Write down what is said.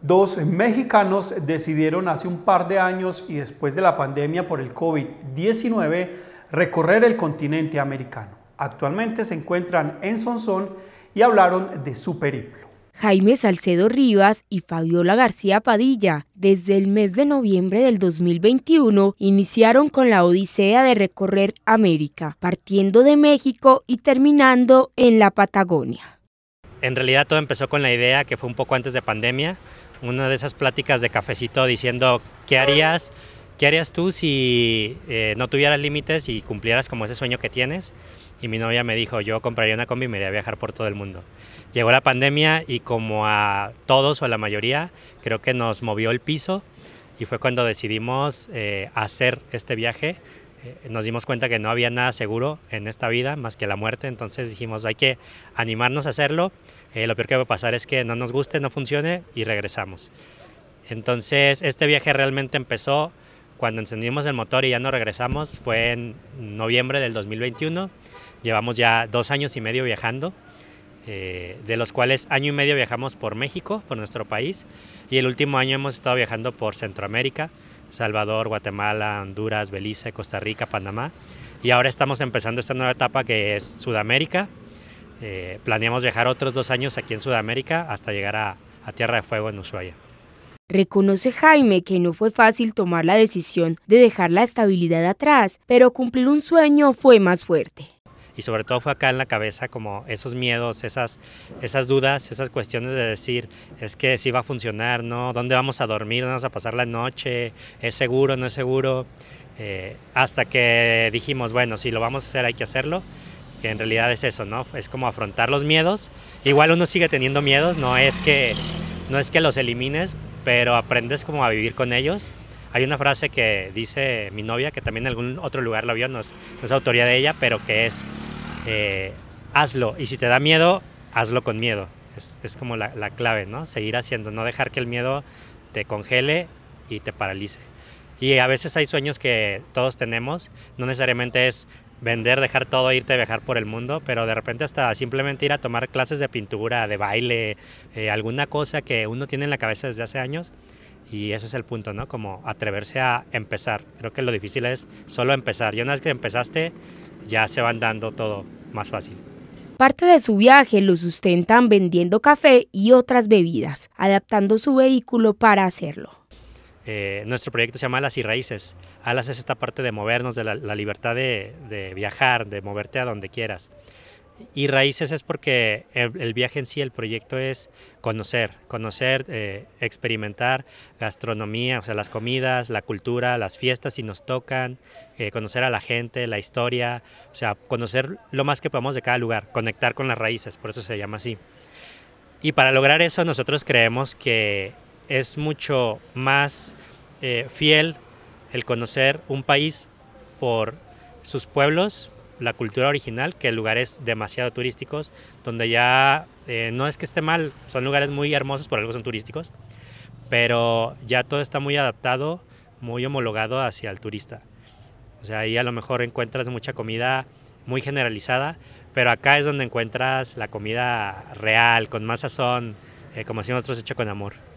Dos mexicanos decidieron hace un par de años y después de la pandemia por el COVID-19 recorrer el continente americano. Actualmente se encuentran en Sonsón y hablaron de su periplo. Jaime Salcedo Rivas y Fabiola García Padilla, desde el mes de noviembre del 2021, iniciaron con la odisea de recorrer América, partiendo de México y terminando en la Patagonia. En realidad todo empezó con la idea que fue un poco antes de pandemia, una de esas pláticas de cafecito diciendo, ¿qué harías? ¿Qué harías tú si eh, no tuvieras límites y cumplieras como ese sueño que tienes? Y mi novia me dijo, yo compraría una combi y me iría a viajar por todo el mundo. Llegó la pandemia y como a todos o a la mayoría, creo que nos movió el piso y fue cuando decidimos eh, hacer este viaje eh, nos dimos cuenta que no había nada seguro en esta vida más que la muerte, entonces dijimos hay que animarnos a hacerlo, eh, lo peor que va a pasar es que no nos guste, no funcione y regresamos. Entonces este viaje realmente empezó cuando encendimos el motor y ya no regresamos, fue en noviembre del 2021, llevamos ya dos años y medio viajando. Eh, de los cuales año y medio viajamos por México, por nuestro país, y el último año hemos estado viajando por Centroamérica, Salvador, Guatemala, Honduras, Belice, Costa Rica, Panamá. Y ahora estamos empezando esta nueva etapa que es Sudamérica. Eh, planeamos viajar otros dos años aquí en Sudamérica hasta llegar a, a Tierra de Fuego en Ushuaia. Reconoce Jaime que no fue fácil tomar la decisión de dejar la estabilidad atrás, pero cumplir un sueño fue más fuerte y sobre todo fue acá en la cabeza como esos miedos, esas, esas dudas, esas cuestiones de decir, es que si va a funcionar, ¿no? ¿Dónde vamos a dormir? ¿Dónde vamos a pasar la noche? ¿Es seguro? ¿No es seguro? Eh, hasta que dijimos, bueno, si lo vamos a hacer hay que hacerlo. Que en realidad es eso, ¿no? Es como afrontar los miedos. Igual uno sigue teniendo miedos, no es que, no es que los elimines, pero aprendes como a vivir con ellos. Hay una frase que dice mi novia, que también en algún otro lugar la vio, no es, no es autoría de ella, pero que es, eh, hazlo. Y si te da miedo, hazlo con miedo. Es, como la, clave, ¿no? Seguir haciendo, no dejar que el miedo te congele y te paralice. Y a veces hay sueños que todos tenemos, no necesariamente es vender, dejar todo, irte a viajar por el mundo, pero de repente hasta simplemente ir a tomar clases de pintura, de baile, eh, alguna cosa que uno tiene en la cabeza desde hace años. Y ese es el punto, ¿no? Como atreverse a empezar. Creo que lo difícil es solo empezar. Y una vez que empezaste, ya se van dando todo más fácil. Parte de su viaje lo sustentan vendiendo café y otras bebidas, adaptando su vehículo para hacerlo. Eh, nuestro proyecto se llama Alas y Raíces. Alas es esta parte de movernos, de la, libertad de, de, viajar, de moverte a donde quieras. Y raíces es porque el, viaje en sí, el proyecto es conocer, conocer, eh, experimentar gastronomía, o sea, las comidas, la cultura, las fiestas si nos tocan, eh, conocer a la gente, la historia, o sea, conocer lo más que podamos de cada lugar, conectar con las raíces, por eso se llama así. Y para lograr eso nosotros creemos que es mucho más eh, fiel el conocer un país por sus pueblos, la cultura original que lugares demasiado turísticos, donde ya eh, no es que esté mal, son lugares muy hermosos, por algo son turísticos, pero ya todo está muy adaptado, muy homologado hacia el turista. O sea, ahí a lo mejor encuentras mucha comida muy generalizada, pero acá es donde encuentras la comida real, con más sazón, eh, como decimos nosotros, hecha con amor.